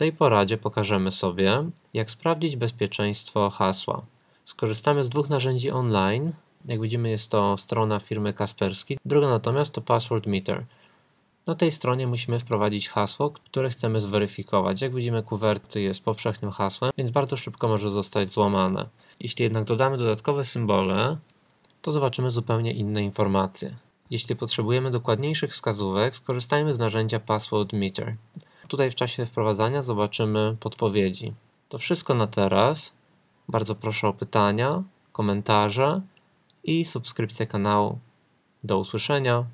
tej poradzie pokażemy sobie, jak sprawdzić bezpieczeństwo hasła. Skorzystamy z dwóch narzędzi online. Jak widzimy jest to strona firmy Kasperski, druga natomiast to Password Meter. Na tej stronie musimy wprowadzić hasło, które chcemy zweryfikować. Jak widzimy kuwerty jest powszechnym hasłem, więc bardzo szybko może zostać złamane. Jeśli jednak dodamy dodatkowe symbole, to zobaczymy zupełnie inne informacje. Jeśli potrzebujemy dokładniejszych wskazówek, skorzystajmy z narzędzia Password Meter. Tutaj w czasie wprowadzania zobaczymy podpowiedzi. To wszystko na teraz. Bardzo proszę o pytania, komentarze i subskrypcję kanału. Do usłyszenia.